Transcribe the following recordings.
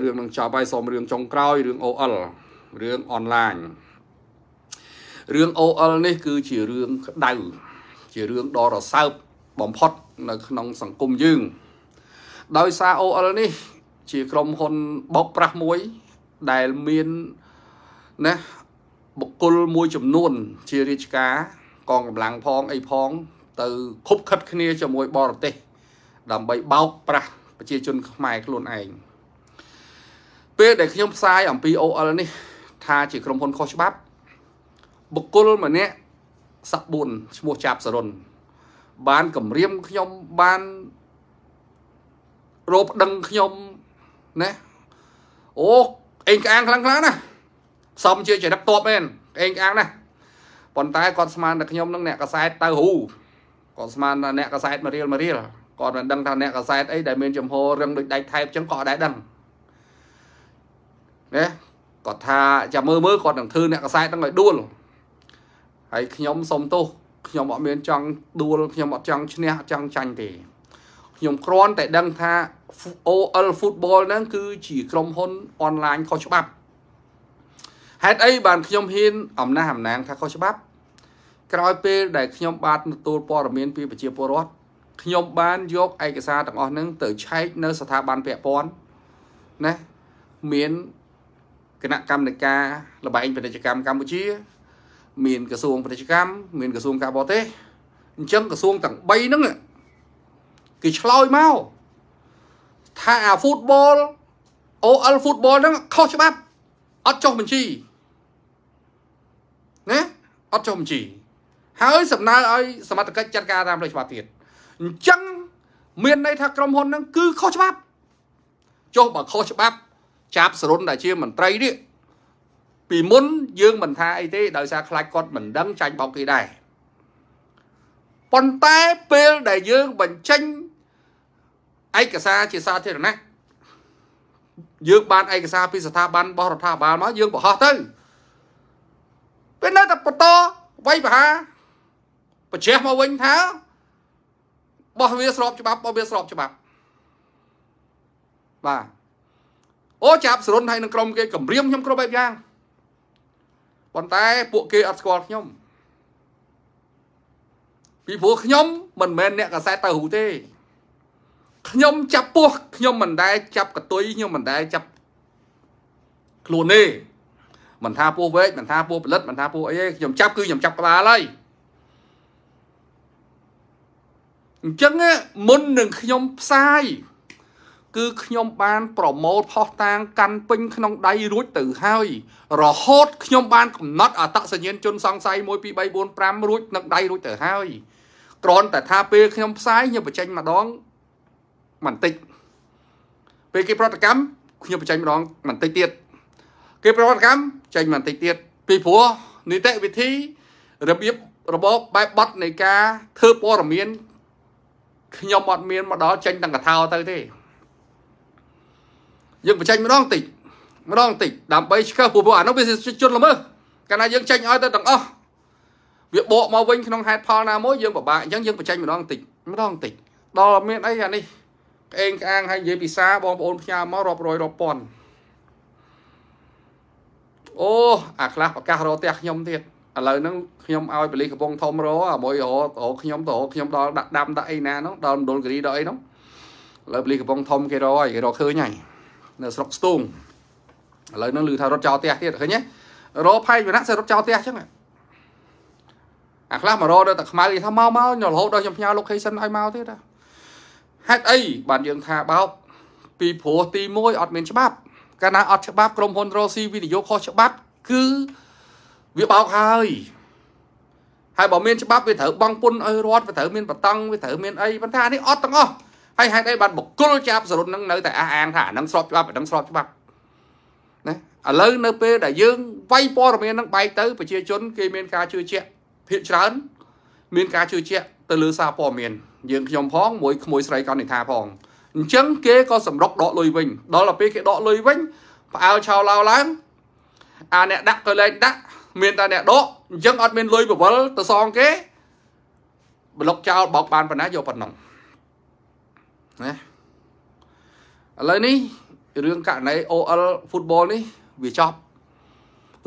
រឿងនឹងចប់ហើយសូមរឿងចុងក្រោយរឿង OL រឿងអនឡាញរឿង OL នេះ គឺជារឿងក្តៅជារឿងដ៏រសើបបំផុត នៅ ក្នុងសង្គមយើង ដោយសារ OL នេះ ជាក្រុមហ៊ុនបោកប្រាស់មួយ ដែលមានណាបុគ្គលមួយចំនួន ជារាជការ កងកម្លាំងផងអីផង ទៅខົບខិតគ្នាជាមួយ បរទេស ដើម្បីបោកប្រាស់ប្រជាជនខ្មែរខ្លួនឯងពេលដែលខ្ញុំផ្សាយអំពី OL នេះថាជាក្រុមហ៊ុនខុសច្បាប់បុគ្គលម្នាក់សាក់4ឈ្មោះចាប់សរុនបានគម្រាមខ្ញុំបានរោបដឹងខ្ញុំណាអូអេងក្អាងខ្លាំងខ្លាំងណាសំជាចរិតតបមែនអេងក្អាងណាប៉ុន្តែគាត់ស្មានតែខ្ញុំនឹង អ្នកកសែតទៅហ៊ូគាត់ស្មានថាអ្នកកសែតមួយរៀលមួយរៀលគាត់មិនដឹងថាអ្នកកសែតអីដែលមានចំហររឹងដូចដែកថែបចឹងក៏អត់ដែរដឹងណាគាត់ថាចាំមើលមើលគាត់នឹងធ្វើអ្នកកសែតហ្នឹងឲ្យដួលហើយខ្ញុំសុំទោសខ្ញុំអត់មានចង់ដួលខ្ញុំអត់ចង់ឈ្នះអត់ចង់ចាញ់ទេខ្ញុំគ្រាន់តែដឹងថា OL Football ហ្នឹងគឺជាក្រុមហ៊ុនអនឡាញខុសច្បាប់ហេតុអីបានខ្ញុំហ៊ានអំណះអំណាងថាខុសច្បាប់ក្រោយពេលដែលខ្ញុំបានទទួលព័ត៌មានពីប្រជាពលរដ្ឋខ្ញុំបានយកឯកសារទាំងអស់ហ្នឹងទៅឆែកនៅស្ថាប័នពាក់ព័ន្ធណាមានគណៈកម្មនាការលបែងពាណិជ្ជកម្មកម្ពុជា មានក្រសួងពាណិជ្ជកម្មមានក្រសួងការបរទេសអញ្ចឹងក្រសួងទាំង3ហ្នឹងគេឆ្លោយមកថាអា football OL football ហ្នឹងខុសច្បាប់អត់ចុះបញ្ជីណាអត់ចុះបញ្ជីហើយសំណើឲ្យសមត្ថកិច្ចចាត់ការតាមផ្លូវច្បាប់ទៀតអញ្ចឹងមានន័យថាក្រុមហ៊ុនហ្នឹងគឺខុសច្បាប់ចុះបើខុសច្បាប់ចាប់សរុនដែលជាមន្ត្រីនេះពីមុនយើងមិនថាអីទេដោយសារខ្លាចគាត់មិនដឹងចាញ់បោកគេដែរប៉ុន្តែពេលដែលយើងបញ្ចេញឯកសារជាសាធារណៈយើងបានឯកសារពីស្ថាប័នរបស់រដ្ឋាភិបាលមកយើងបង្ហោះទៅពេលនៅតែបន្តវាយប្រហារបញ្ជាក់មកវិញថាបោះវាស្របច្បាប់បោះវាស្របច្បាប់បាទអូចាប់សរុនហើយនឹងក្រុមគេគម្រាមខ្ញុំគ្រប់បែបយ៉ាងប៉ុន្តែពួកគេអត់ស្គាល់ខ្ញុំពីព្រោះខ្ញុំមិនមែនអ្នកកសែតទៅហ៊ូទេខ្ញុំចាប់ពោះខ្ញុំមិនដែលចាប់កតុយខ្ញុំមិនដែលចាប់ខ្លួនទេមិនថាពោះវែកមិនថាពោះផលិតមិនថាពោះអីទេខ្ញុំចាប់គឺខ្ញុំចាប់ក្បាលហើយអញ្ចឹងមុននឹងខ្ញុំ ផ្សាយគឺខ្ញុំបានប្រមូលផុសតាងកាន់ពេញក្នុងដៃរួចទៅហើយ រហូតខ្ញុំបានកំណត់អតសញ្ញាណជនសង្ស័យ1 2 3 4 5រួចនឹងដៃរួចទៅហើយគ្រាន់តែថាពេលខ្ញុំផ្សាយខ្ញុំបញ្ចេញម្ដងបន្តិចពេលគេប្រតិកម្មខ្ញុំបញ្ចេញម្ដងបន្តិចទៀតគេប្រតិកម្មចេញបន្តិចទៀតពីព្រោះនីតិវិធី របៀបរបបបែបបត់នៃការធ្វើព័ត៌មានខ្ញុំអត់មានមកដល់ចេញទាំងកថាទៅទេយើងបញ្ចេញម្ដងតិចម្ដងតិចដើម្បីឆ្កឹះព្រោះអានោះវាជនល្មើសកាលណាយើងចេញឲ្យទៅទាំងអស់វាបកមកវិញក្នុងហេតុផលណាមួយយើងពិបាកអញ្ចឹងយើងបញ្ចេញម្ដងតិចម្ដងតិចដល់មានអីអានេះក្អេងក្អាង ហើយនិយាយភាសាបងប្អូនផ្ញើមករាប់រយរាប់ពាន់អូអាខ្លះប្រកាសរកផ្ទះខ្ញុំទៀតឥឡូវហ្នឹងខ្ញុំឲ្យបលីកំពង់ធំរកអាមួយរករកខ្ញុំទៅរកខ្ញុំដល់ដាក់ដាំដាក់អីណានោះដល់មណ្ឌលគិរីដល់អីនោះឥឡូវបលីកំពង់ធំ គេរកហើយគេរកឃើញហើយនៅស្រុកស្ទូងឥឡូវហ្នឹងឮថារត់ចោលផ្ទះទៀតឃើញទេរោផៃវណៈសិរត់ចោលផ្ទះអញ្ចឹងអាខ្លះមករោនៅតែខ្មៅគេថាមកមករហូតដល់ខ្ញុំផ្ញើ location ឲ្យមកទៀតហេតុអីបានយើងថាបោកពីព្រោះទី1អត់មានច្បាប់កាលណាអត់ច្បាប់ក្រុមហ៊ុនរោស៊ីវិនិយោគខុសច្បាប់គឺវាបោកហើយហើយបើមានច្បាប់វាត្រូវបង់ពន្ធឲ្យរដ្ឋវាត្រូវមានបតង់វាត្រូវមានអីប៉ុន្តែអានេះអត់ទាំងអស់ហើយហេតុអីបានបុគ្គលចាប់សរុបនឹងនៅតែអះអាងថាអានឹងស្របច្បាប់អានឹងស្របច្បាប់ណាឥឡូវនៅពេលដែលយើងវាយព័ត៌មាននឹងបែកទៅប្រជាជន គេមាន ការជឿជាក់ភាកច្រើន មានការជឿជាក់ទៅលើសារព័ត៌មានយើងខ្ញុំផង មួយក្មួយស្រីកោនិថាផងអញ្ចឹងគេក៏សម្រុកដកលុយវិញ ដល់ទៅពេលគេដកលុយវិញផ្អើលឆោឡោឡើងអាអ្នកដាក់ក៏លែងដាក់មានតែអ្នកដកអញ្ចឹងអត់មានលុយបវលទៅសងគេប្លុកចោលបោកបានប៉ុណ្ណាយកប៉ុណ្ណឹងណាឥឡូវនេះរឿងករណី OL football នេះ វាចប់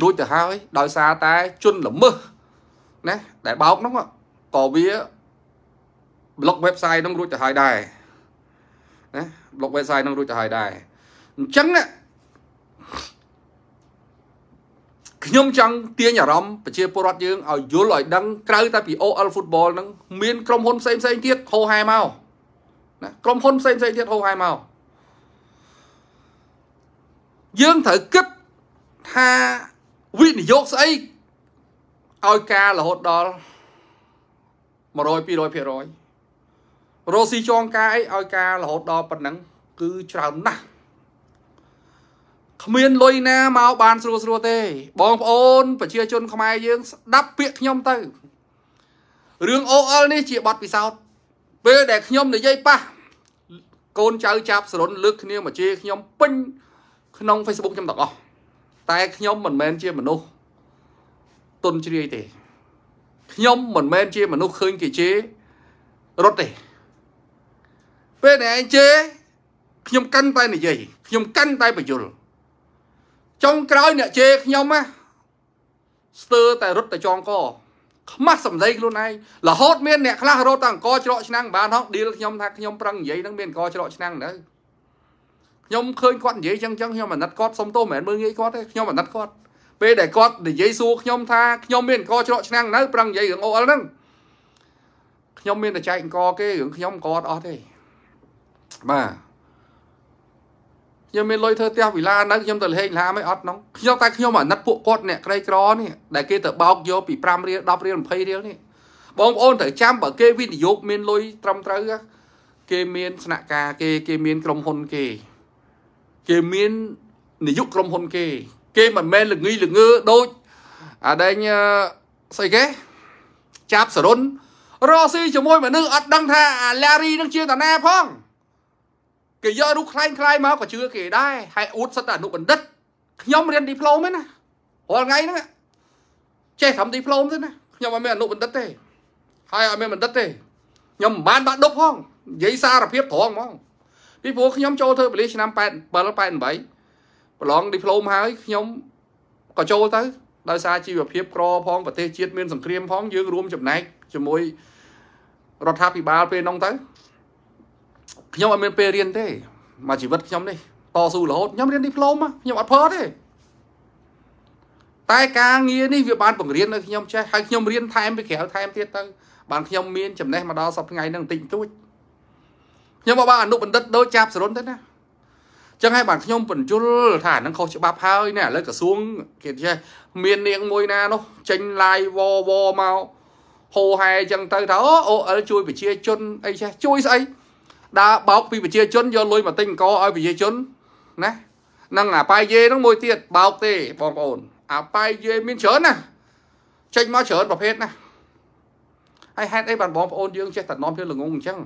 រួចទៅហើយដោយសារតែ ជន់ល្មើសណាដែលបោកនោះក៏វា block website នឹងរួចទៅហើយដែរណា block website នឹងរួចទៅហើយដែរអញ្ចឹងខ្ញុំចង់ទាញអារម្មណ៍ប្រជាពលរដ្ឋយើងឲ្យយល់ឲ្យដឹងក្រៅតែពី OL football នឹងមានក្រុមហ៊ុនផ្សេងៗទៀតហោហែមកណាក្រុមហ៊ុនផ្សេងផ្សេងទៀតហូរហែមកយើងត្រូវគិតថាវិនិយោគស្អីឲ្យការរហូតដល់100 200%រស់ស៊ីចងការអីឲ្យការរហូតដល់ប៉ុណ្ណឹងគឺច្រើនណាស់គ្មានលុយណាមកបាន ស្រួលស្រួលទេ បងប្អូនប្រជាជនខ្មែរយើងស្ដាប់ពាក្យខ្ញុំទៅរឿង OL នេះជាបទពិសោធន៍ពេលដែលខ្ញុំនិយាយប៉ះកូនចៅចាប់សរុនលើកគ្នាមកជេរខ្ញុំពេញក្នុង Facebook ខ្ញុំទាំងអស់តែខ្ញុំមិនមែនជាមនុស្សទុនជ្រាយទេខ្ញុំមិនមែនជា មនុស្សឃើញគេជេររត់ទេពេលដែលឯងជេរខ្ញុំកាន់តែនិយាយខ្ញុំកាន់តែបញ្យលចុងក្រោយអ្នកជេរខ្ញុំណាស្ទើរតែរត់តែចងកខ្មាស់សម្ដីខ្លួនឯងរហូតមានអ្នកខ្លះរត់ទៅអង្គច្រកឆ្នាំងបានហោះឌីលខ្ញុំថាខ្ញុំប្រឹងនិយាយនឹងមានអង្គច្រកឆ្នាំងនៅខ្ញុំឃើញគាត់និយាយចឹងចឹងខ្ញុំអាណិតគាត់សុំទោសមិនមែនមើលងាយគាត់ទេខ្ញុំអាណិតគាត់ពេលដែលគាត់និយាយសួរខ្ញុំថាខ្ញុំមានអង្គច្រកឆ្នាំងនៅប្រឹងនិយាយរឿង OL ហ្នឹងខ្ញុំមានតែចែកអង្គគេរឿងខ្ញុំក៏អត់អស់ទេបាទខ្ញុំមានលុយធ្វើផ្ទះវិឡានៅខ្ញុំទៅលេងឡាមិនអត់ហ្នឹងខ្ញុំតែខ្ញុំអាណិតពួកគាត់អ្នកក្រីក្រនេះដែលគេទៅបោកយកពី5រៀល10រៀល20រៀលនេះបងប្អូនត្រូវចាំបើគេវិនិយោគមានលុយត្រឹមត្រូវគេមានស្នាក់ការគេគេមានក្រុមហ៊ុនគេ គេមាននាយកក្រុមហ៊ុនគេ គេមិនមែនល្ងីល្ងើដូចអាដែងស្អីគេចាប់សរុនរស់ស៊ីជាមួយ មនុស្សអត់ដឹងថាអាឡារីនឹងជាតាណាផងគេយករូបខ្លែងខ្លែងមកក៏ជឿគេដែរហើយអួតសិតតែអនុបណ្ឌិតខ្ញុំរៀនឌីប្លូមហ្នឹងណារាល់ថ្ងៃហ្នឹងចេះត្រឹមឌីប្លូមទេណាខ្ញុំអត់មានអនុបណ្ឌិតទេ ហើយអត់មានបណ្ឌិតទេខ្ញុំមិនបានបាក់ដប់ផងនិយាយសារភាពត្រង់ហ្មងពីព្រោះខ្ញុំចូលធ្វើបលិសឆ្នាំ87 88ប្រឡងឌីប្លូមហើយខ្ញុំក៏ចូលទៅដោយសារជីវភាពក្រផងប្រទេសជាតិមានសង្គ្រាមផងយើងរួមចំណែកជាមួយរដ្ឋាភិបាលពេលនោះទៅខ្ញុំអត់មានពេលរៀនទេមកជីវិតខ្ញុំនេះតស៊ូរហូតខ្ញុំរៀនឌីប្លូមខ្ញុំអត់ផតទេតែការងារនេះវាបានបង្រៀននៅខ្ញុំចេះហើយខ្ញុំរៀនថែមពីក្រៅថែមទៀតទៅបានខ្ញុំមានចំណេះមកដល់សប្តាហ៍ថ្ងៃហ្នឹងបន្តិចបន្តួចខ្ញុំមកបានអនុបណ្ឌិតដូចចាប់សរុនទៅណាចឹងហើយបានខ្ញុំបញ្ជុលថាអានឹងខុសច្បាប់ហើយណាឥឡូវក្រសួងគេចេះមាននាងមួយណានោះចេញឡាយវវមកហូហែចឹងទៅថាអូ OL ជួយប្រជាជនអីចេះជួយស្អីដើរបោកពីប្រជាជនយកលុយមកទិញអង្គឲ្យប្រជាជន ណាហ្នឹងអាប៉ាយេហ្នឹងមួយទៀតបោកទេបងប្អូន អាប៉ាយេមានច្រើនណា ចេញមកច្រើនប្រភេទណាហើយហេតុអីបានបងប្អូនយើងចេះតែនាំគ្នាល្ងងអញ្ចឹង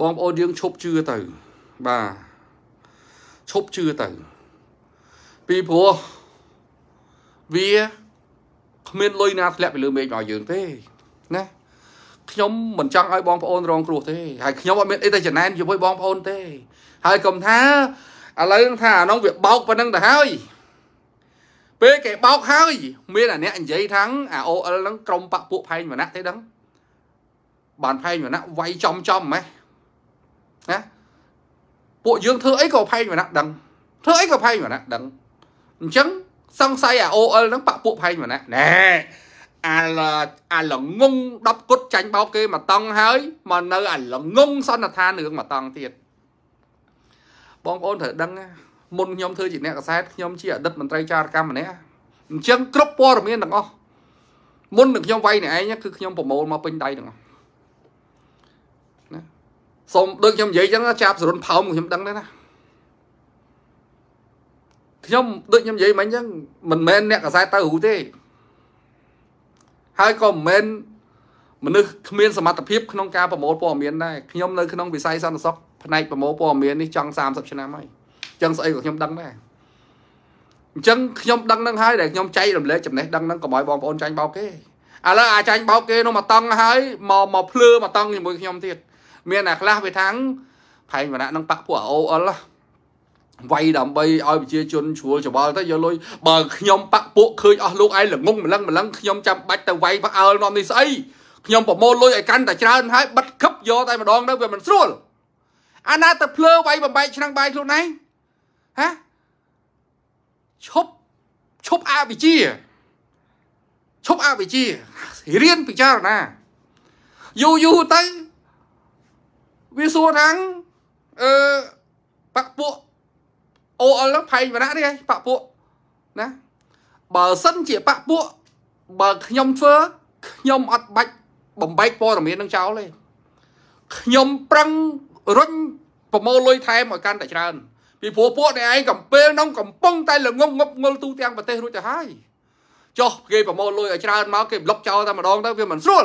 បងប្អូនយើងឈប់ជឿទៅបាទឈប់ជឿទៅពីព្រោះវាគ្មានលុយណាធ្លាក់ពីលើមេឃមកយើងទេណាខ្ញុំមិនចង់ឲ្យបងប្អូនរងគ្រោះទេហើយខ្ញុំអត់មានអីទៅចំណែនជាមួយបងប្អូនទេហើយកុំថាឥឡូវថាអានោះវាបោកប៉ុណ្្នឹងទៅហើយពេលគេបោកហើយ មានអាអ្នកនិយាយថាអា OL ហ្នឹងក្រុមបពពួកផែងវណ្ណៈទេដឹងបានផែងវណ្ណៈវាយចំចំហ្មងណាពួកយើងធ្វើអីក៏ផែងវណ្ណៈដឹងធ្វើអីក៏ផែងវណ្ណៈដឹងអញ្ចឹងសង្ស័យអា OL ហ្នឹងបពពួកផែងវណ្ណៈណែអាលអាលងង10គុតចាញ់បោកគេមកតង់ហើយមកនៅ អាលងងសន្និដ្ឋានរឿងមកតង់ទៀតបងប្អូនត្រូវដឹងមុនខ្ញុំធ្វើជាអ្នកកសែតខ្ញុំជាអតីតមន្ត្រីចារកម្មម្នាក់អញ្ចឹងគ្រប់ព័ត៌មានទាំងអស់មុននឹងខ្ញុំវាយអ្នកឯងគឺខ្ញុំប្រមូលមកពេញដៃទាំងអស់ណាសូមដូចខ្ញុំនិយាយអញ្ចឹងចាប់សរុនផោមខ្ញុំដឹងដែរណាខ្ញុំដូចខ្ញុំនិយាយមិញអញ្ចឹងមិនមែនអ្នកកសែតទៅហូទេហើយក៏មិនមែនមនុស្សគ្មានសមត្ថភាពក្នុងការប្រមូលព័ត៌មានដែរខ្ញុំនៅក្នុង វិស័យសន្តិសុខផ្នែកប្រមូលព័ត៌មាននេះចង់30ឆ្នាំហើយអញ្ចឹងស្អីក៏ខ្ញុំដឹងដែរអញ្ចឹងខ្ញុំដឹងនឹងហើយដែលខ្ញុំចែករំលែកចំណេះដឹងនឹងកុំឲ្យបងប្អូនចាញ់បោកគេឥឡូវអាចាញ់បោកគេនោះមកតង់ហើយមកមកភ្លឺមកតង់ជាមួយខ្ញុំទៀតមានអ្នកខ្លះវាថាងផែងវណ្ណៈនឹងប៉ពួក OL ហ្នឹងវាយដើម្បីឲ្យប្រជាជនជ្រួលច្បល់ទៅយកលុយបើខ្ញុំបាក់ពួកឃើញអស់លោកឯងល្ងងម្លឹងម្លឹងខ្ញុំចាំបាច់ទៅវាយផ្អើលនាំនេះស្អីខ្ញុំប្រមូលលុយឲ្យកាន់តែច្រើនហើយបិទគឹបយកតែម្ដងទៅវាមិនស្រួលអាណាទៅភ្លើវាយបំបែកឆ្នាំងបាយខ្លួនឯងហាឈប់ឈប់អវិជ្ជាឈប់អវិជ្ជារៀនពិចារណាយូរយូរទៅវាសួរថាអឺបាក់ពួក OL ហ្នឹងផែងវណ្ណៈទេបាក់ពួកណាបើសិនជាបាក់ពួកបើខ្ញុំធ្វើខ្ញុំអត់បាច់បំបែកព័ត៌មាននឹងចោលទេខ្ញុំប្រឹងរុញប្រមូលលុយថែមឲ្យកាន់តែច្រើនពីព្រោះពួកអ្នកឯងកំពេលនោះកំពុងតែល្ងងងប់ងល់ទូទាំងប្រទេសរួចទៅហើយចុះគេប្រមូលលុយឲ្យច្រើនមកគេប្លុកចោលតែម្ដងទៅវាមិនស្រួល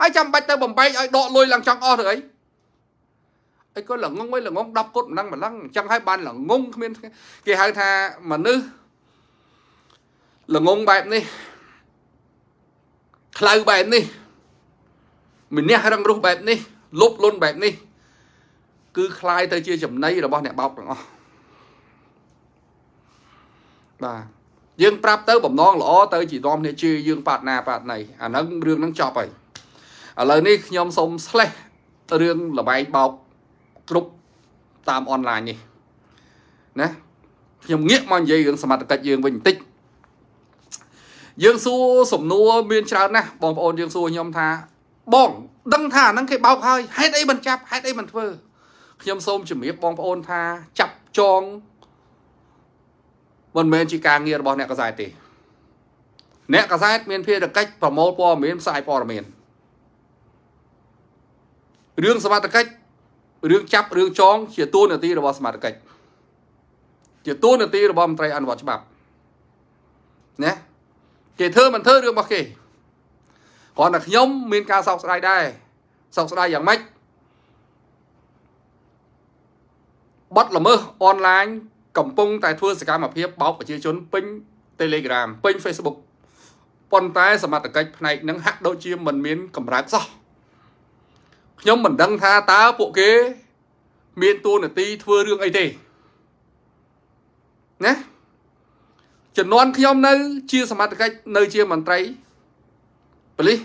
ហើយចាំបាច់ទៅបំបែកឲ្យដកលុយឡើងចង់អស់ទៅអីអីក៏ល្ងងអីល្ងង10គុតម្លឹងម្លឹងអញ្ចឹងហើយបានល្ងងគ្មានគេហៅថាមនុស្សល្ងងបែបនេះខ្លៅបែបនេះម្នាក់រឹងរូសបែបនេះលុបលុនបែបនេះ គឺคล้ายទៅជាចំណីរបស់អ្នកបោកទាំងអស់បាទយើងប្រាប់ទៅបំណងល្អទៅជានាំគ្នាជឿយើងប៉ាតណាប៉ាតណៃអាហ្នឹងរឿងហ្នឹងចប់ហើយឥឡូវនេះខ្ញុំសូម slash រឿងលបែងបោកគ្រប់តាមអនឡាញនេះណាខ្ញុំងាកមកនិយាយរឿងសមត្ថកិច្ចយើងវិញបន្តិចយើងសួរសំណួរមានច្រើនណាស់បងប្អូនយើងសួរខ្ញុំថាបងដឹងថាហ្នឹងគេបោកហើយហេតុអីមិនចាប់ហេតុអីមិនធ្វើខ្ញុំសូមជម្រាបបងប្អូនថាចាប់ចងមិនមែនជាការងាររបស់អ្នកកសែតទេ អ្នកកសែតមាន ភារកិច្ចប្រមូលព័ត៌មានផ្សាយព័ត៌មានរឿងសមត្ថកិច្ចរឿងចាប់រឿងចងជាទួលនីតិរបស់សមាជិកជាទួលនីតិរបស់មន្ត្រីអនុវត្តច្បាប់ណាគេធ្វើមិនធ្វើរឿងរបស់គេគ្រាន់តែខ្ញុំមានការសោកស្ដាយដែរសោកស្ដាយយ៉ាងម៉េចបတ်ល្មើសអនឡាញកំពុង តែ ធ្វើសកម្មភាពបោកប្រជាជន ពេញ Telegram ពេញ Facebook ប៉ុន្តែសមត្ថកិច្ចផ្នែកនឹងហាក់ដូចជាមិនមានកម្រើកសោះខ្ញុំមិនដឹងថាតើពួកគេ មានតួនាទីធ្វើរឿងអីទេណាចំនួនខ្ញុំនៅ ជាសមត្ថកិច្ចនៅជាមន្ត្រីប៉ូលីស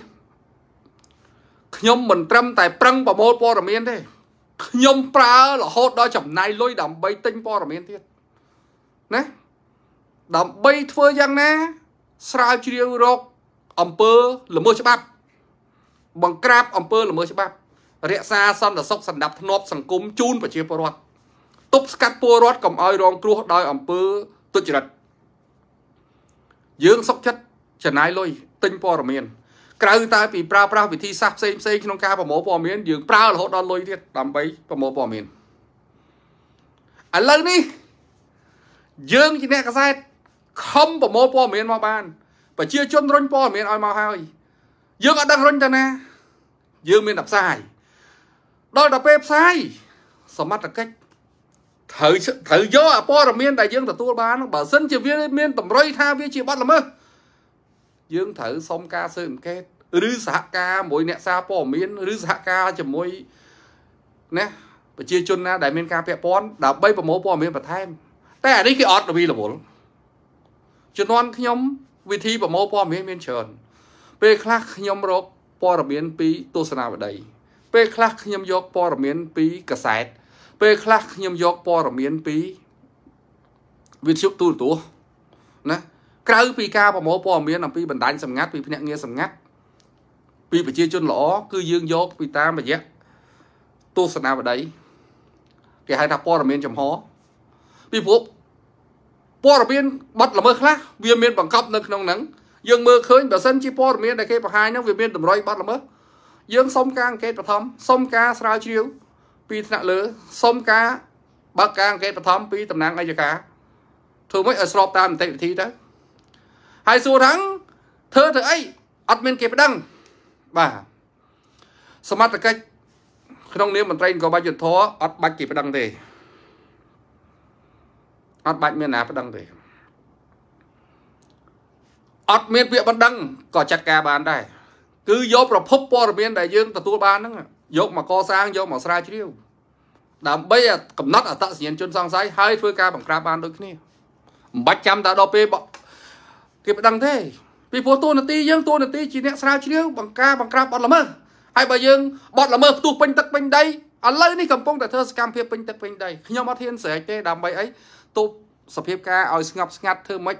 ខ្ញុំមិនត្រឹមតែប្រឹងប្រមូលព័ត៌មានទេខ្ញុំ ប្រើរហូតដល់ចំណាយលុយដើម្បីទិញព័ត៌មានទៀតណាដើម្បីធ្វើយ៉ាងណា ស្រាវជ្រាវរកអង្គើល្មើសច្បាប់ បង្ក្រាបអង្គើល្មើសច្បាប់រក្សាសន្តិសុខសម្ដាប់ធ្នាប់សង្គមជូនប្រជាពលរដ្ឋទប់ស្កាត់ពលរដ្ឋកុំឲ្យរងគ្រោះដោយអំពើទុច្ចរិតយើងសុកចិត្តចំណាយលុយទិញព័ត៌មានក្រៅតែពីប្រើប្រាស់វិធីសាស្ត្រផ្សេងផ្សេងក្នុងការប្រមូលព័ត៌មានយើងប្រើរហូតដល់លុយទៀតដើម្បីប្រមូលព័ត៌មានឥឡូវនេះយើងជាអ្នកកសែត ខំប្រមូលព័ត៌មានមកបានប្រជាជនរុញព័ត៌មានឲ្យមកហើយយើងអត់ដឹងរុញទៅណា យើងមានតែផ្សាយដល់ដល់ពេលផ្សាយសមត្ថកិច្ចត្រូវត្រូវយកអាព័ត៌មាន ដែលយើងទទួលបានបើសិនជាវាមាន តម្រុយថាវាជាបទល្មើសយើងត្រូវសុំការស៊ើបអង្កេតឬសហការជាមួយអ្នកសារព័ត៌មានឬសហការជាមួយណាប្រជាជនណា ដែលមានការពាក់ព័ន្ធដើម្បីប្រមូលព័ត៌មានបន្ថែមតែអានេះគេអត់វិលវល់ជំនាន់ខ្ញុំវិធីប្រមូលព័ត៌មានមានច្រើន ពេលខ្លះខ្ញុំរកព័ត៌មានពីទស្សនាវដ្ដីពេលខ្លះខ្ញុំយកព័ត៌មានពីកាសែតពេលខ្លះខ្ញុំយកព័ត៌មានពីវិទ្យុទូរទស្សន៍ណាក្រៅពីការប្រមូលព័ត៌មានអំពីបណ្ដាញសម្ងាត់ពីភ្នាក់ងារសម្ងាត់ពីប្រជាជនល្អគឺយើងយកពីតាមរយៈទស្សនាវដ្ដីគេហៅថាព័ត៌មានចំហពីព្រោះព័ត៌មានបាត់ល្មើសខ្លះវាមានបង្កប់នៅក្នុងហ្នឹងយើងមើលឃើញបើសិនជាព័ត៌មានដែលគេបង្ហាញហ្នឹងវាមានតម្រុយបាត់ល្មើសយើងសុំការអង្កេតបឋមសុំការស្រាវជ្រាវពីថ្នាក់លើ សុំការបើកការអង្កេតបឋមពីតំណាងអัยការធ្វើម៉េចឲ្យស្របតាមនីតិវិធីទៅហើយសួរថាធ្វើធ្វើអីអត់មានគេប្តឹងបាទសមត្ថកិច្ចក្នុងនាមមន្ត្រីនគរបាលយុទ្ធធរអត់បាច់គេប្តឹងទេអត់បាច់មានណាប្តឹងទេអត់មានពាក្យបណ្ដឹងក៏ចាត់ការបានដែរគឺយកប្រភពព័ត៌មានដែលយើងទទួលបានហ្នឹងយកមកកសាងយកមកស្រាវជ្រាវដើម្បីកំណត់ អត្តសញ្ញាណជនសង្ស័យហើយធ្វើការបង្ក្រាបបានដូចគ្នាមិនបាច់ចាំតែដល់ពេលគេមិនដឹងទេពីព្រោះតួនាទីយើងតួនាទីជាអ្នកស្រាវជ្រាវបង្ការបង្ក្រាបបទល្មើសហើយបើយើងបទល្មើសផ្ទុះពេញទឹកពេញដីឥឡូវនេះកំពុងតែធ្វើសកម្មភាពពេញទឹកពេញដីខ្ញុំអត់ហ៊ានស្រែកទេដើម្បីអីទប់សភាពការឲ្យស្ងប់ស្ងាត់ធ្វើម៉េច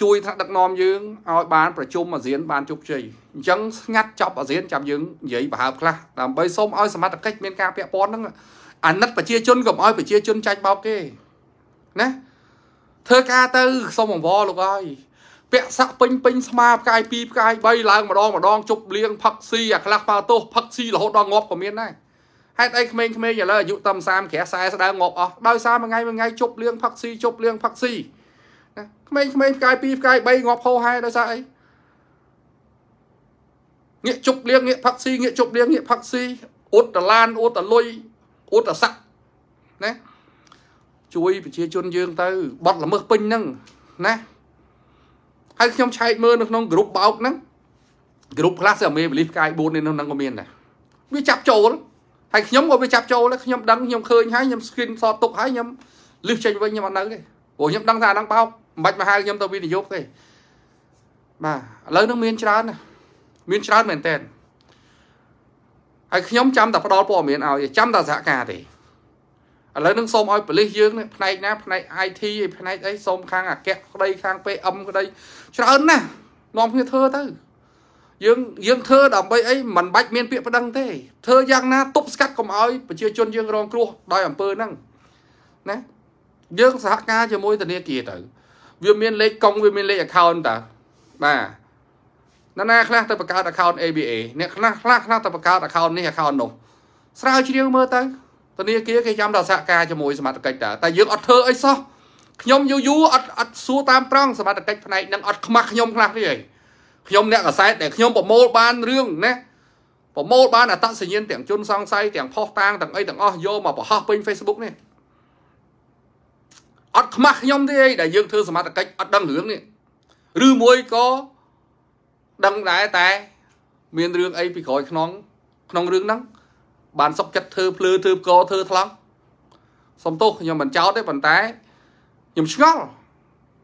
ជួយថ្នាក់ដឹកនាំយើងឲ្យ បានប្រជុំអាស៊ានបានជោគជ័យអញ្ចឹងស្ងាត់ចប់អាស៊ានចាំយើងនិយាយបើហើបខ្លះដើម្បីសូមឲ្យសមត្ថកិច្ចមានការពាក់ព័ន្ធហ្នឹងអាណិតប្រជាជនកុំឲ្យប្រជាជនចាច់បោកគេណាធ្វើការទៅសូមអង្វរលោកអើយពាក់សាក់ពេញពេញស្មាផ្កាយ2ផ្កាយ3ឡើងម្ដងម្ដងជប់លៀងផឹកស៊ីអាខ្លះប៉ាទោសផឹកស៊ីរហូតដល់ងាប់ក៏មានដែរហេតុអីក្មេងៗឥឡូវអាយុតាម30 40ស្ដើងងាប់អស់ដោយសារមួយថ្ងៃមួយថ្ងៃជប់លៀងផឹកស៊ីជប់លៀងផឹកស៊ីក្មេងៗផ្កាយ2ផ្កាយ3ងាប់ហោហែដោយសារអីងាកជប់លៀងងាកផឹកស៊ីងាកជប់លៀងងាកផឹកស៊ីអ៊ុតតឡានអ៊ុតតលុយអ៊ុតតស័កណាជួយប្រជាជនយើងទៅបត់ល្មើសពេញហ្នឹងណាហើយខ្ញុំឆែកមើលនៅក្នុងក្រុមបោកហ្នឹងក្រុមខ្លះសអាមេបលីផ្កាយ4នេះហ្នឹងក៏មានដែរវាចាប់ចូលហើយខ្ញុំក៏វាចាប់ចូលដែរខ្ញុំដឹងខ្ញុំឃើញហើយខ្ញុំ screen shot ទុកហើយខ្ញុំលឹះចេញវិញខ្ញុំអត់នៅទេព្រោះខ្ញុំដឹងថាអាហ្នឹងបោកមិនបាច់មកហៅខ្ញុំទៅវិនិយោគទេបាទឥឡូវនឹងមានច្រើនណាស់មានច្រើនមែនតើហើយខ្ញុំចាំតែផ្ដល់ព័ត៌មានឲ្យចាំតែសហការទេឥឡូវនឹងសូមឲ្យប៉ូលីសយើងផ្នែកណាផ្នែក IT ឯផ្នែកអីសូមខាងអគ្គក្តីខាង PM ក្តីច្រើនណាស់នាំគ្នាធ្វើទៅ យើងយើងធ្វើដើម្បីអីមិនបាច់មានពាក្យប្តឹងទេធ្វើយ៉ាងណាទប់ស្កាត់កុំឲ្យប្រជាជនយើងរងគ្រោះដោយអំពើហ្នឹងណាយើងសហការជាមួយធនាគារទៅវាមានលេខកុងវាមានលេខ account តាបាទណាណាខ្លះទៅបង្កើត account ABA អ្នកខ្លះខ្លះខ្លះទៅបង្កើត account នេះ account នោះស្រាវជ្រាវមើលទៅធនាគារគេចាំដល់សហការជាមួយសមាជិកតាតែយើងអត់ធ្វើអីសោះខ្ញុំយូយូអត់អត់សួរតាមត្រង់សមាជិកផ្នែកនឹងអត់ខ្មាស់ខ្ញុំខ្លះទេឯងខ្ញុំអ្នកកសែតដែលខ្ញុំប្រមូលបានរឿងណាប្រមូលបានអតសញ្ញាណទាំងជនសង្ស័យទាំងផុសតាងទាំងអីទាំងអស់យកមកបង្ហោះពេញ Facebook នេះអត់ខ្មាស់ខ្ញុំទេអីដែលយើងធ្វើសមត្ថកិច្ចអត់ដឹងរឿងនេះឬមួយក៏ដឹងដែរតែ មានរឿងអីពីក្រោយខ្នងក្នុងរឿងហ្នឹង បានសុកចិត្តធ្វើភ្លឺធ្វើកធ្វើថ្លង់សំទោសខ្ញុំមិនចោទទេប៉ុន្តែខ្ញុំឆ្ងល់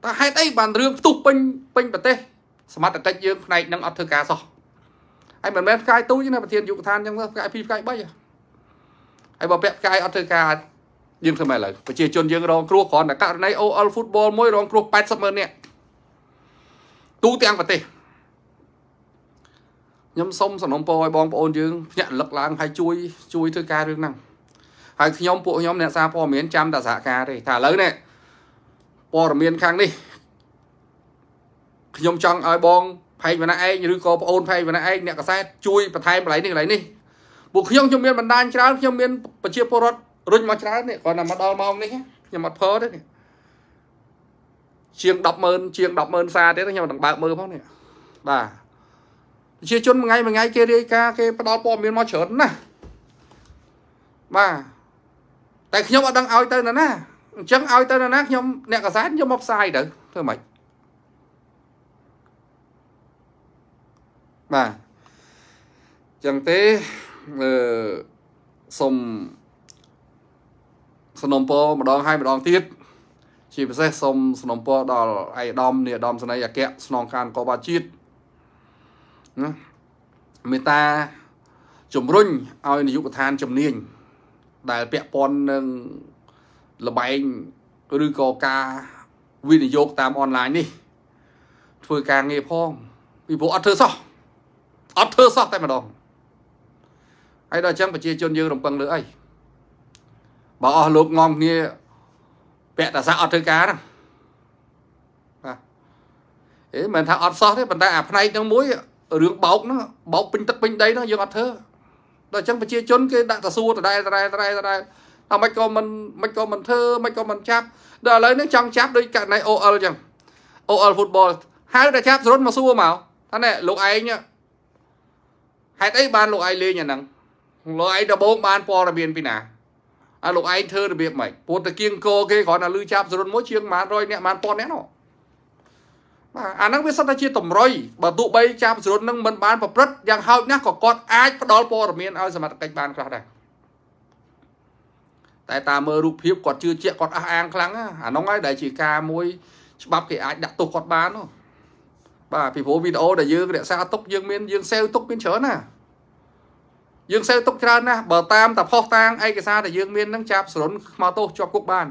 តើហេតុអីបានរឿងផ្ទុះពេញពេញ ប្រទេស សមត្ថកិច្ចយើងផ្នែកហ្នឹងអត់ធ្វើការសោះហើយមិនមែនផ្កាយទូចទេណាប្រធានយុគឋានអញ្ចឹងផ្កាយ2ផ្កាយ3ហើយបើពាក់ផ្កាយអត់ធ្វើការយើងធ្វើម៉េចឥឡូវប្រជាជនយើងរងគ្រោះគ្រាន់តែករណី OL Football មួយរងគ្រោះ80ម៉ឺននាក់ទូទាំងប្រទេសខ្ញុំសូមសំណូមពរឲ្យបងប្អូនយើងភ្ញាក់រលឹកឡើងហើយជួយ ជួយធ្វើការរឿងហ្នឹងហើយខ្ញុំពួកខ្ញុំអ្នកសារព័ត៌មាន ចាំតែសហការទេថាឥឡូវនេះព័ត៌មានខាងនេះខ្ញុំចង់ឲ្យបងផេងវណ្ណៈឯងឬក៏ប្អូនផេងវណ្ណៈឯងអ្នកកសែតជួយបន្ថែមកន្លែងនេះកន្លែងនេះពួកខ្ញុំខ្ញុំមានបណ្ដាញច្រើនខ្ញុំមានប្រជាពលរដ្ឋរុញមកច្រើននេះគ្រាន់តែមកដល់ម៉ោងនេះខ្ញុំអត់ផោទេនេះជាង100000ជាង100000សារទៀតខ្ញុំនឹងបើកមើលផងនេះបាទប្រជាជនមួយថ្ងៃមួយថ្ងៃគេរាយការណ៍គេផ្ដល់ព័ត៌មានមកច្រើនណាស់បាទតែខ្ញុំអត់ដឹងឲ្យទៅណាណាអញ្ចឹងឲ្យទៅណាណាខ្ញុំអ្នកកសែតខ្ញុំមកផ្សាយទៅធ្វើម៉េចបាទអញ្ចឹងទេអឺសុំสนมពរម្ដង ហើយម្ដងទៀតជាពិសេសសូមสนមពរដល់ឯកឧត្តមនាយឧត្តមស្នេហ៍អគ្គស្នងការនគរបាលជាតិណាមេតា ជំរុញឲ្យនាយកដ្ឋានជំនាញដែលពាក់ព័ន្ធនឹងលបែងឬក៏ការវិនិយោគតាមអនឡាញនេះ ធ្វើការងារផងពីព្រោះអត់ធ្វើសោះអត់ធ្វើសោះតែម្ដងហើយដល់អញ្ចឹងប្រជាជនយើង រំពឹងលើអីបើអស់លោកងំគ្នាពាក់តាសាអត់ធ្វើការហ្នឹងបាទអេមិនថាអត់សោះទេប៉ុន្តែអាផ្នែកហ្នឹងមួយរឿងបោកហ្នឹងបោកពេញទឹកពេញដីហ្នឹងយើងអត់ធ្វើដល់អញ្ចឹងប្រជាជនគេដាក់តសួរដដែលដដែលដដែលដដែលអត់មិនក៏មិនមិនក៏មិនធ្វើមិនក៏មិនចាប់ដល់ឥឡូវនេះចង់ចាប់ដោយករណី OL អញ្ចឹង OL football ហៅតែចាប់សរុនមកសួរមកថាណែលោកឯងហេតុអីបានលោកឯងលេងអាហ្នឹងលោកឯងដបងបានព័ត៌មានពីណាអាលោកឯងធ្វើរបៀបម៉េចពុតតាគៀងកគេគ្រាន់តែលឺចាប់សរុនមួយជាង100អ្នក10000អ្នកណោះបាទអាហ្នឹងវាសិតតែជាតម្រុយបើទោះបីចាប់សរុននឹងមិនបាន ប្រព្រឹត្តយ៉ាងហោចណាស់ក៏គាត់អាចផ្ដល់ព័ត៌មានឲ្យសមត្ថកិច្ចបានខ្លះដែរតែតាមមើលរូបភាពគាត់ជឿជាក់គាត់អះអាងខ្លាំងអាហ្នឹងហើយដែលជាការមួយច្បាប់គេអាចដាក់ទោសគាត់បានបាទពីព្រោះវីដេអូដែលយើងរក្សាទុកយើងមានយើងសេវទុកមានច្រើនណាយើងសេវទុកច្រើនណាស់បើតាមតាផុសតាងឯកសារដែលយើងមាននឹងចាប់សរុនខ្មៅទោសជាប់គុកបាន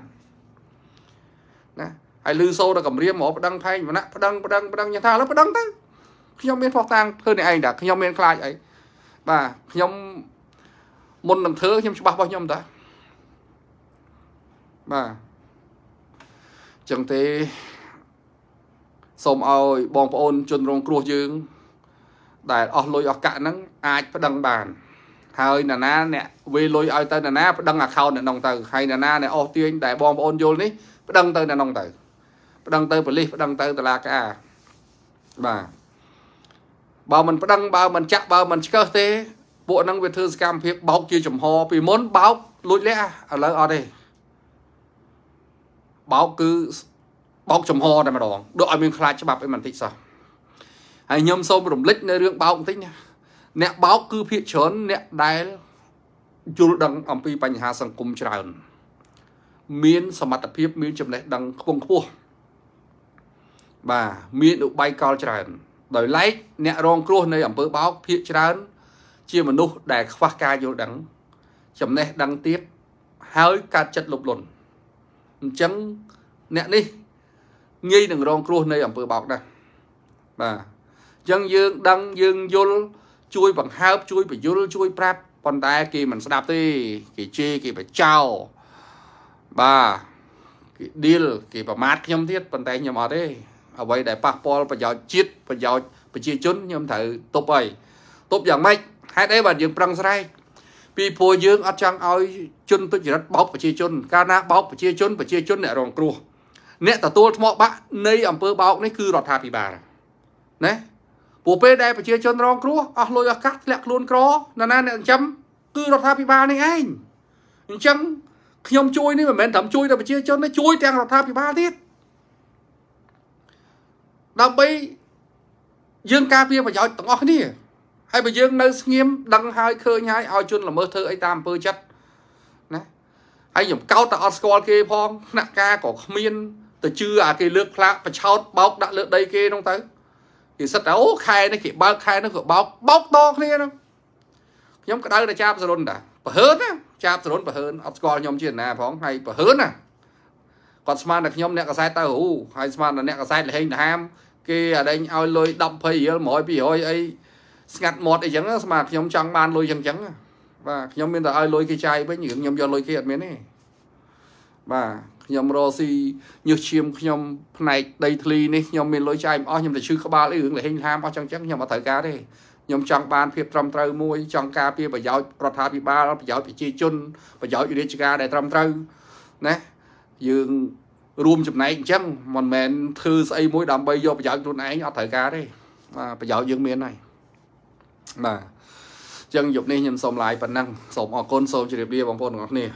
ណាហើយលឺសូរដល់កម្រាមហ្មងប្តឹងផែងវណៈប្តឹងប្តឹងប្តឹងខ្ញុំថាឥឡូវប្តឹងទៅខ្ញុំមានផុសតាងធ្វើនេះឯងតាខ្ញុំមានខ្លាចអីបាទខ្ញុំមុននឹងធ្វើខ្ញុំច្បាស់របស់ខ្ញុំតាបាទចឹងទេសូមឲ្យបងប្អូនជនរងគ្រោះយើងដែលអស់លុយអស់កាក់ហ្នឹងអាចប្តឹងបានហើយណានាអ្នកវេលុយឲ្យទៅណានាប្តឹង account អ្នកនោះទៅហើយណានាអ្នកអស់ទាញដែលបងប្អូនយល់នេះប្តឹងទៅអ្នកនោះទៅ ប្តឹងទៅប៉ូលីសប្តឹងទៅតុលាការបាទបើមិនប្តឹងបើមិនចាក់បើមិនឆ្កឹះទេពួកហ្នឹងវាធ្វើសកម្មភាពបោកជា ចំហពីមុនបោកលួចលះឥឡូវអត់ទេបោកគឺបោកចំហតែម្ដងដូចឲ្យមានខ្លាចច្បាប់ឯបន្តិចសោះហើយខ្ញុំសូមរំលឹកនៅរឿងបោកបន្តិចណាអ្នកបោកគឺភាកច្រើនអ្នកដែលយល់ដឹងអំពីបញ្ហាសង្គមច្រើន មានសមត្ថភាពមានចំណេះដឹងខ្ពង់ខ្ពស់បាទមានឧបាយកលច្រើនដោយឡែកអ្នករងគ្រោះនៅអំពើបោកភាកច្រើនជាមនុស្សដែលខ្វះការយល់ដឹង ចំណេះដឹងទៀតហើយកាត់ចិត្តលុបលុនអញ្ចឹងអ្នកនេះងាយនឹងរងគ្រោះនៅអំពើបោកដែរបាទអញ្ចឹងយើងដឹងយើងយល់ជួយបង្ហើបជួយបញ្យលជួយ ប្រាប់ប៉ុន្តែគេមិនស្ដាប់ទេគេជេរគេបចោបាទគេឌីលគេប្រមាថខ្ញុំទៀតប៉ុន្តែខ្ញុំអត់ទេអ្វីដែលប៉ះពាល់ប្រយោជន៍ជាតិប្រយោជន៍ប្រជាជនខ្ញុំត្រូវទប់ឲ្យទប់យ៉ាងម៉េចហេតុអីបាទយើង ប្រឹងស្រែកពីព្រោះយើងអត់ចង់ឲ្យជនទុច្ចរិតបោកប្រជាជនកាលណាបោកប្រជាជនប្រជាជនអ្នករងគ្រោះអ្នកទទួលថ្មបាក់នៃអង្គើបោកនេះគឺរដ្ឋាភិបាលណាព្រោះពេលដែលប្រជាជនរងគ្រោះអស់លុយអស់កាសធ្លាក់ខ្លួនក្រណាណាអ្នកចិញ្ចឹមគឺរដ្ឋាភិបាលនេះឯងអញ្ចឹងខ្ញុំជួយនេះមិនមែនត្រឹមជួយតែប្រជាជនទេជួយទាំងរដ្ឋាភិបាលទៀតដើម្បីយើងការពារប្រយោជន៍ទាំងអស់គ្នាហើយបើយើង នៅ ស្ងៀមដឹងហើយឃើញហើយឲ្យជន់ល្មើសធ្វើអីតាមអំពើចិត្តណាហើយខ្ញុំកោតតែអត់ស្គាល់គេផងថ្នាក់ការក៏គ្មានទៅជឿអាគេលើកផ្លាកបញ្ឆោតបោកដាក់លើ ដីគេនោះទៅគេសិតថាអូខែនេះគេបើកខែនោះក៏បោកបោកតគ្នានោះខ្ញុំក្តៅតែចាប់សរុនតាប្រហើនណាចាប់សរុនប្រហើនអត់ស្គាល់ខ្ញុំជាណាផងហើយប្រហើនណាគាត់ស្មានតែខ្ញុំអ្នកកសែតទៅហូហើយស្មានតែអ្នកកសែតលហេងដហាមគេអដេញឲ្យលុយ10 20រៀល100 200អីស្ងាត់មាត់អីចឹងស្មានខ្ញុំចង់បានលុយចឹងចឹងបាទខ្ញុំមានតែឲ្យលុយគេចាយវិញរឿងខ្ញុំយកលុយគេអត់មានទេបាទខ្ញុំរស់ស៊ីញើសឈាមខ្ញុំ ផ្នែកដីធ្លីនេះខ្ញុំមានលុយចាយមិនអស់ខ្ញុំតែឈឺក្បាលអីរឿងលហេងហាមអស់ចឹងចឹងខ្ញុំអត់ត្រូវការទេខ្ញុំចង់បានភាពត្រឹមត្រូវមួយ ចង់ការពារប្រយោជន៍រដ្ឋាភិបាល ប្រយោជន៍ប្រជាជនប្រយោជន៍រាជការដែលត្រឹមត្រូវណាយើងរួមចំណែកអញ្ចឹងមិនមែនធ្វើស្អីមួយដើម្បីយកប្រយោជន៍ខ្លួនឯងអត់ត្រូវការទេបាទប្រយោជន៍យើងមានហើយបាទអញ្ចឹងយប់នេះខ្ញុំសូមឡាយប៉ុណ្ណឹងសូមអរគុណសូមជម្រាបលាបងប្អូនទាំងអស់គ្នា